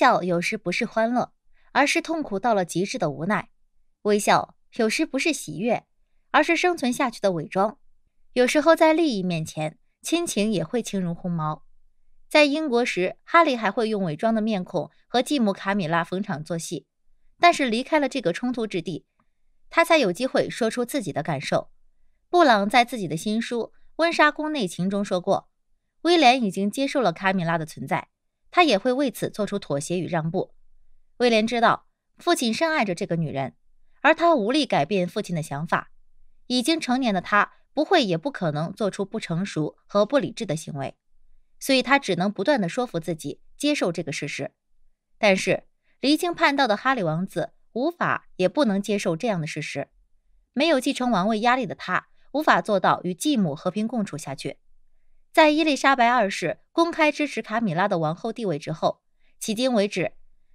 笑有时不是欢乐，而是痛苦到了极致的无奈；微笑有时不是喜悦，而是生存下去的伪装。有时候在利益面前，亲情也会轻如鸿毛。在英国时，哈利还会用伪装的面孔和继母卡米拉逢场作戏，但是离开了这个冲突之地，他才有机会说出自己的感受。布朗在自己的新书《温莎宫内情》中说过，威廉已经接受了卡米拉的存在。他也会为此做出妥协与让步。威廉知道父亲深爱着这个女人，而他无力改变父亲的想法。已经成年的他，不会也不可能做出不成熟和不理智的行为，所以他只能不断的说服自己接受这个事实。但是离经叛道的哈利王子无法也不能接受这样的事实，没有继承王位压力的他，无法做到与继母和平共处下去。在伊丽莎白二世公开支持卡米拉的王后地位之后，迄今为止，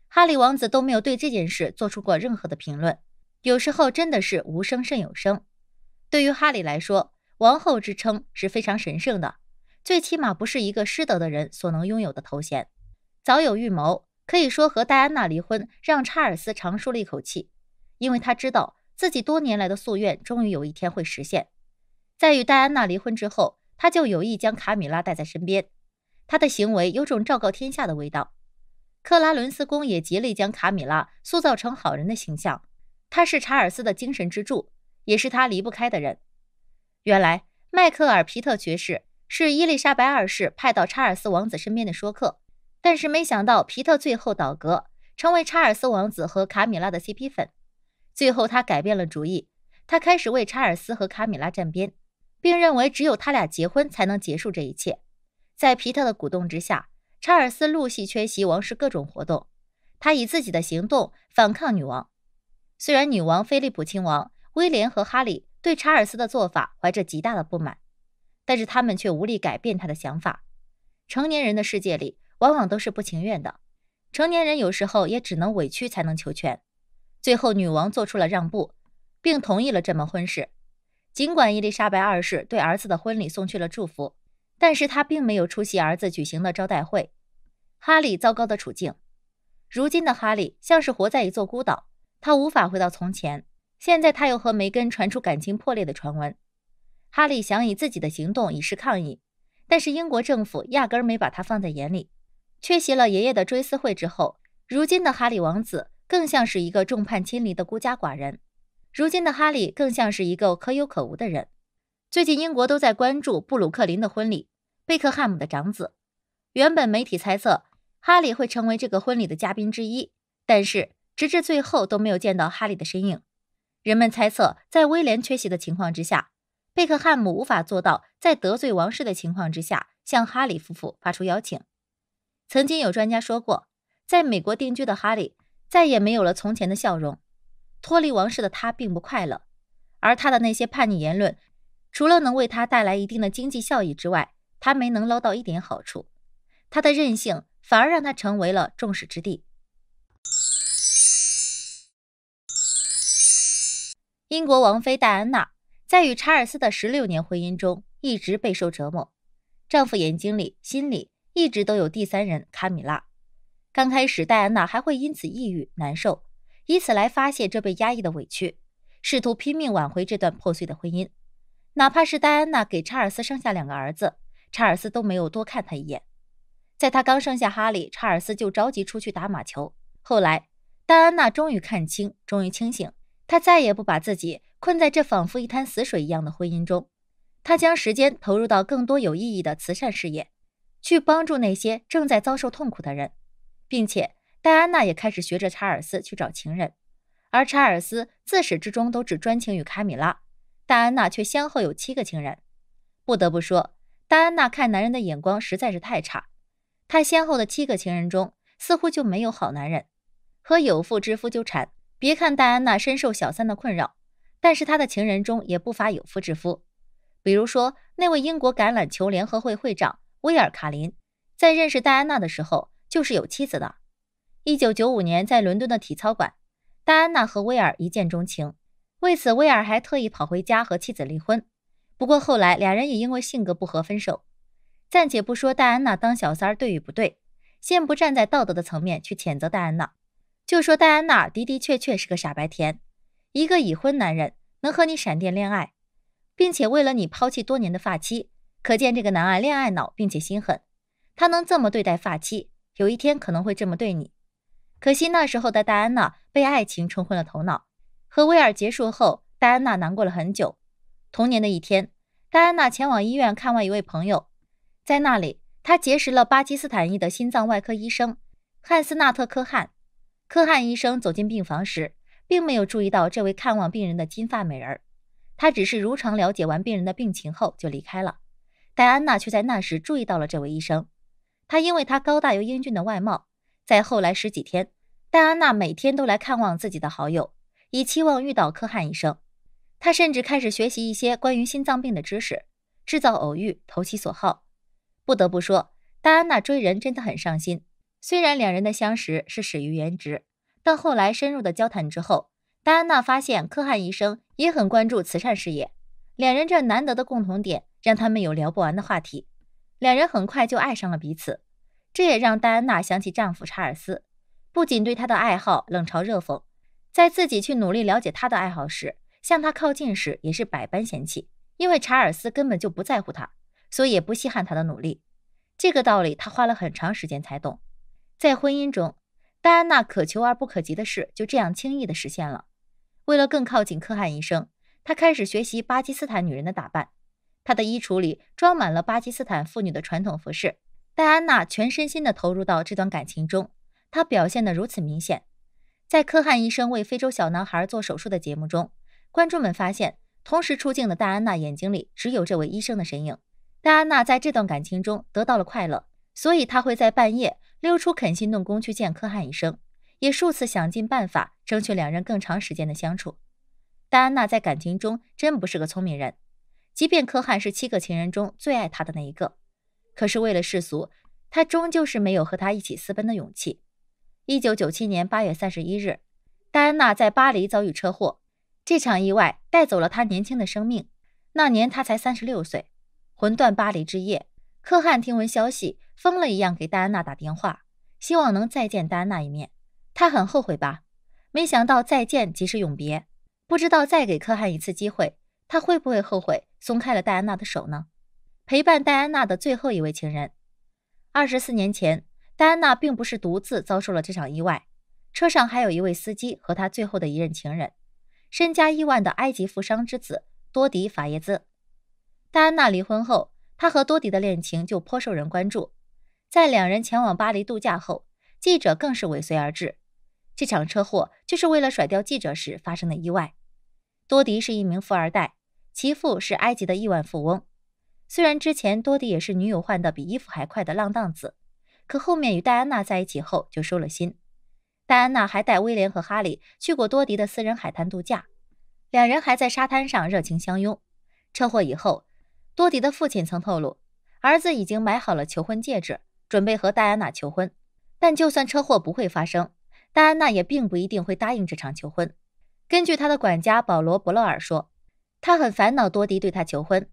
哈里王子都没有对这件事做出过任何的评论。有时候真的是无声胜有声。对于哈里来说，王后之称是非常神圣的，最起码不是一个失德的人所能拥有的头衔。早有预谋，可以说和戴安娜离婚让查尔斯长舒了一口气，因为他知道自己多年来的夙愿终于有一天会实现。在与戴安娜离婚之后。他就有意将卡米拉带在身边，他的行为有种昭告天下的味道。克拉伦斯宫也极力将卡米拉塑造成好人的形象，他是查尔斯的精神支柱，也是他离不开的人。原来，迈克尔·皮特爵士是伊丽莎白二世派到查尔斯王子身边的说客，但是没想到皮特最后倒戈，成为查尔斯王子和卡米拉的 CP 粉。最后，他改变了主意，他开始为查尔斯和卡米拉站边。并认为只有他俩结婚才能结束这一切。在皮特的鼓动之下，查尔斯陆续缺席王室各种活动，他以自己的行动反抗女王。虽然女王、菲利普亲王、威廉和哈利对查尔斯的做法怀着极大的不满，但是他们却无力改变他的想法。成年人的世界里，往往都是不情愿的。成年人有时候也只能委屈才能求全。最后，女王做出了让步，并同意了这门婚事。尽管伊丽莎白二世对儿子的婚礼送去了祝福，但是他并没有出席儿子举行的招待会。哈利糟糕的处境，如今的哈利像是活在一座孤岛，他无法回到从前。现在他又和梅根传出感情破裂的传闻，哈利想以自己的行动以示抗议，但是英国政府压根儿没把他放在眼里。缺席了爷爷的追思会之后，如今的哈利王子更像是一个众叛亲离的孤家寡人。如今的哈利更像是一个可有可无的人。最近，英国都在关注布鲁克林的婚礼，贝克汉姆的长子。原本媒体猜测哈利会成为这个婚礼的嘉宾之一，但是直至最后都没有见到哈利的身影。人们猜测，在威廉缺席的情况之下，贝克汉姆无法做到在得罪王室的情况之下向哈利夫妇发出邀请。曾经有专家说过，在美国定居的哈利再也没有了从前的笑容。脱离王室的他并不快乐，而他的那些叛逆言论，除了能为他带来一定的经济效益之外，他没能捞到一点好处。他的任性反而让他成为了众矢之的。英国王妃戴安娜在与查尔斯的十六年婚姻中一直备受折磨，丈夫眼睛里、心里一直都有第三人卡米拉。刚开始，戴安娜还会因此抑郁难受。以此来发泄这被压抑的委屈，试图拼命挽回这段破碎的婚姻。哪怕是戴安娜给查尔斯生下两个儿子，查尔斯都没有多看他一眼。在他刚生下哈利，查尔斯就着急出去打马球。后来，戴安娜终于看清，终于清醒，她再也不把自己困在这仿佛一滩死水一样的婚姻中。她将时间投入到更多有意义的慈善事业，去帮助那些正在遭受痛苦的人，并且。戴安娜也开始学着查尔斯去找情人，而查尔斯自始至终都只专情于卡米拉，戴安娜却先后有七个情人。不得不说，戴安娜看男人的眼光实在是太差。她先后的七个情人中，似乎就没有好男人。和有妇之夫纠缠，别看戴安娜深受小三的困扰，但是她的情人中也不乏有妇之夫。比如说，那位英国橄榄球联合会会长威尔卡林，在认识戴安娜的时候就是有妻子的。一九九五年，在伦敦的体操馆，戴安娜和威尔一见钟情。为此，威尔还特意跑回家和妻子离婚。不过后来，两人也因为性格不合分手。暂且不说戴安娜当小三儿对与不对，先不站在道德的层面去谴责戴安娜，就说戴安娜的的确确是个傻白甜。一个已婚男人能和你闪电恋爱，并且为了你抛弃多年的发妻，可见这个男爱恋爱脑并且心狠。他能这么对待发妻，有一天可能会这么对你。可惜那时候的戴安娜被爱情冲昏了头脑，和威尔结束后，戴安娜难过了很久。同年的一天，戴安娜前往医院看望一位朋友，在那里，她结识了巴基斯坦裔的心脏外科医生汉斯纳特科汉。科汉医生走进病房时，并没有注意到这位看望病人的金发美人，他只是如常了解完病人的病情后就离开了。戴安娜却在那时注意到了这位医生，他因为他高大又英俊的外貌，在后来十几天。戴安娜每天都来看望自己的好友，以期望遇到科汉医生。她甚至开始学习一些关于心脏病的知识，制造偶遇，投其所好。不得不说，戴安娜追人真的很上心。虽然两人的相识是始于颜值，但后来深入的交谈之后，戴安娜发现科汉医生也很关注慈善事业。两人这难得的共同点让他们有聊不完的话题。两人很快就爱上了彼此，这也让戴安娜想起丈夫查尔斯。不仅对他的爱好冷嘲热讽，在自己去努力了解他的爱好时，向他靠近时也是百般嫌弃。因为查尔斯根本就不在乎他，所以也不稀罕他的努力。这个道理他花了很长时间才懂。在婚姻中，戴安娜可求而不可及的事就这样轻易的实现了。为了更靠近科汉医生，他开始学习巴基斯坦女人的打扮。他的衣橱里装满了巴基斯坦妇女的传统服饰。戴安娜全身心的投入到这段感情中。他表现得如此明显，在科汉医生为非洲小男孩做手术的节目中，观众们发现同时出镜的戴安娜眼睛里只有这位医生的身影。戴安娜在这段感情中得到了快乐，所以她会在半夜溜出肯辛顿宫去见科汉医生，也数次想尽办法争取两人更长时间的相处。戴安娜在感情中真不是个聪明人，即便科汉是七个情人中最爱她的那一个，可是为了世俗，她终究是没有和他一起私奔的勇气。一九九七年八月三十一日，戴安娜在巴黎遭遇车祸，这场意外带走了她年轻的生命。那年她才三十六岁，魂断巴黎之夜。科汉听闻消息，疯了一样给戴安娜打电话，希望能再见戴安娜一面。他很后悔吧，没想到再见即是永别。不知道再给科汉一次机会，他会不会后悔松开了戴安娜的手呢？陪伴戴安娜的最后一位情人，二十四年前。戴安娜并不是独自遭受了这场意外，车上还有一位司机和他最后的一任情人，身家亿万的埃及富商之子多迪法耶兹。戴安娜离婚后，他和多迪的恋情就颇受人关注。在两人前往巴黎度假后，记者更是尾随而至。这场车祸就是为了甩掉记者时发生的意外。多迪是一名富二代，其父是埃及的亿万富翁。虽然之前多迪也是女友换得比衣服还快的浪荡子。可后面与戴安娜在一起后就收了心。戴安娜还带威廉和哈利去过多迪的私人海滩度假，两人还在沙滩上热情相拥。车祸以后，多迪的父亲曾透露，儿子已经买好了求婚戒指，准备和戴安娜求婚。但就算车祸不会发生，戴安娜也并不一定会答应这场求婚。根据他的管家保罗·博勒尔说，他很烦恼多迪对他求婚，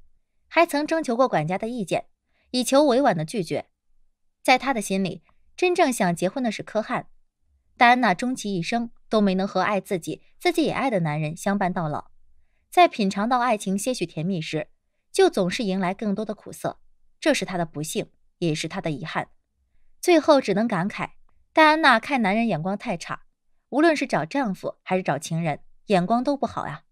还曾征求过管家的意见，以求委婉的拒绝。在他的心里，真正想结婚的是柯汉。戴安娜终其一生都没能和爱自己、自己也爱的男人相伴到老。在品尝到爱情些许甜蜜时，就总是迎来更多的苦涩，这是她的不幸，也是她的遗憾。最后只能感慨：戴安娜看男人眼光太差，无论是找丈夫还是找情人，眼光都不好呀。